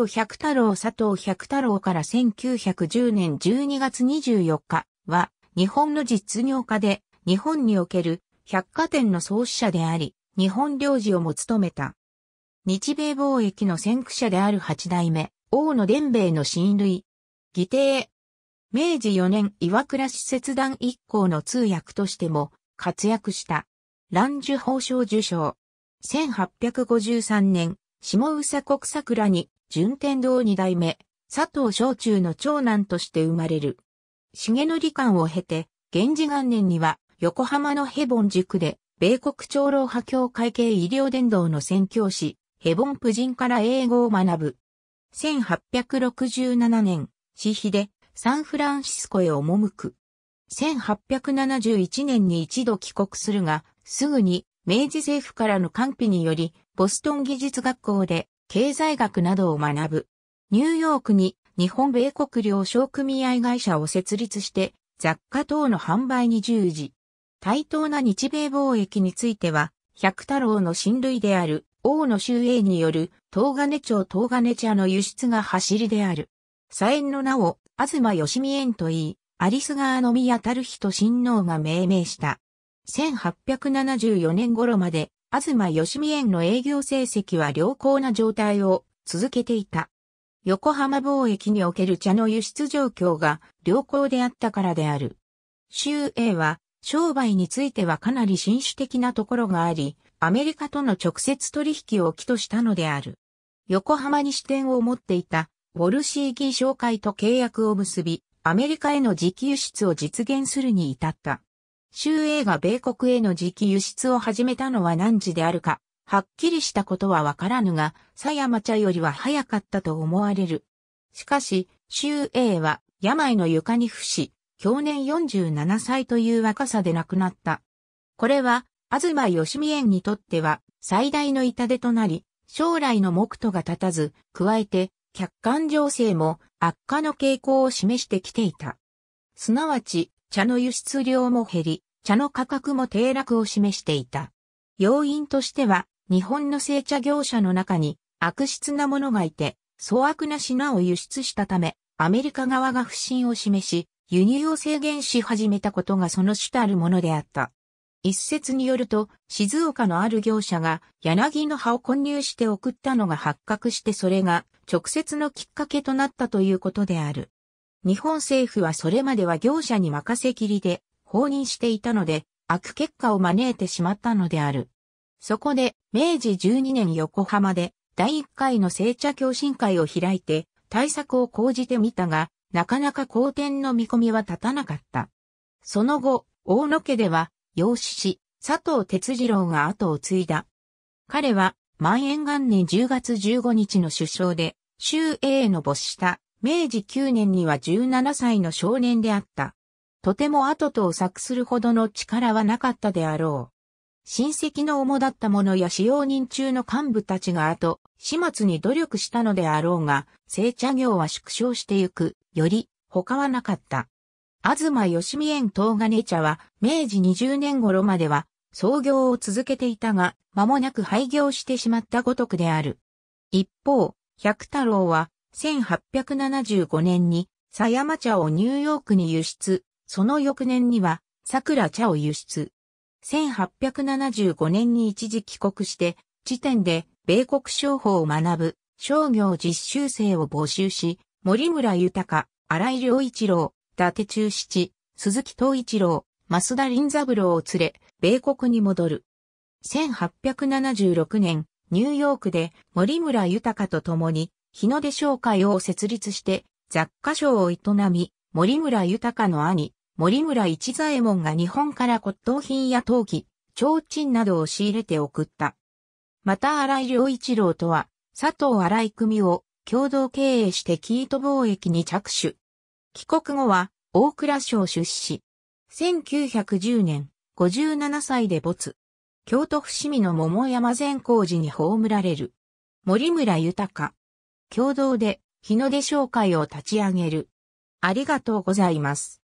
藤百太郎佐藤百太郎から1910年12月24日は、日本の実業家で、日本における百貨店の創始者であり、日本領事をも務めた。日米貿易の先駆者である八代目、王の伝兵衛の親類。義弟。明治4年岩倉使節団一行の通訳としても活躍した。蘭寿法賞受賞。1853年、下宇佐国桜に順天堂二代目、佐藤小中の長男として生まれる。重理官を経て、源氏元年には、横浜のヘボン塾で、米国長老派協会系医療伝道の宣教師、ヘボン夫人から英語を学ぶ。1867年、私費でサンフランシスコへ赴く。1871年に一度帰国するが、すぐに明治政府からの官費により、ボストン技術学校で経済学などを学ぶ。ニューヨークに日本米国領商組合会社を設立して雑貨等の販売に従事。対等な日米貿易については、百太郎の親類である王の周英による東金町東金茶の輸出が走りである。左縁の名を東吉美縁といい、アリス川の宮たる人親王が命名した。1874年頃まで東義美園の営業成績は良好な状態を続けていた。横浜貿易における茶の輸出状況が良好であったからである。州 A は商売についてはかなり紳士的なところがあり、アメリカとの直接取引を起としたのである。横浜に支店を持っていたウォルシーギー商会と契約を結び、アメリカへの自給出を実現するに至った。州営が米国への時期輸出を始めたのは何時であるか、はっきりしたことはわからぬが、狭山茶よりは早かったと思われる。しかし、州営は病の床に伏し、去年47歳という若さで亡くなった。これは、東義美園にとっては最大の痛手となり、将来の目途が立たず、加えて、客観情勢も悪化の傾向を示してきていた。すなわち、茶の輸出量も減り、茶の価格も低落を示していた。要因としては、日本の製茶業者の中に悪質なものがいて、粗悪な品を輸出したため、アメリカ側が不信を示し、輸入を制限し始めたことがその主たるものであった。一説によると、静岡のある業者が柳の葉を混入して送ったのが発覚してそれが直接のきっかけとなったということである。日本政府はそれまでは業者に任せきりで放任していたので、悪結果を招いてしまったのである。そこで、明治12年横浜で、第1回の聖茶共進会を開いて、対策を講じてみたが、なかなか好転の見込みは立たなかった。その後、大野家では、養子師、佐藤哲次郎が後を継いだ。彼は、万延元年10月15日の首相で、周への没した、明治9年には17歳の少年であった。とても後とを策するほどの力はなかったであろう。親戚の主だった者や使用人中の幹部たちが後、始末に努力したのであろうが、製茶業は縮小してゆく、より、他はなかった。東みえ園東金茶は、明治20年頃までは、創業を続けていたが、間もなく廃業してしまったごとくである。一方、百太郎は、1875年に、狭山茶をニューヨークに輸出、その翌年には、桜茶を輸出。1875年に一時帰国して、時点で米国商法を学ぶ商業実習生を募集し、森村豊、荒井良一郎、伊達中七、鈴木東一郎、増田林三郎を連れ、米国に戻る。1876年、ニューヨークで森村豊と共に日の出商会を設立して雑貨商を営み、森村豊の兄、森村一左衛門が日本から骨董品や陶器、提灯などを仕入れて送った。また荒井良一郎とは、佐藤荒井組を共同経営してキート貿易に着手。帰国後は大倉省出資。1910年、57歳で没。京都伏見の桃山善光寺に葬られる。森村豊。共同で日の出商会を立ち上げる。ありがとうございます。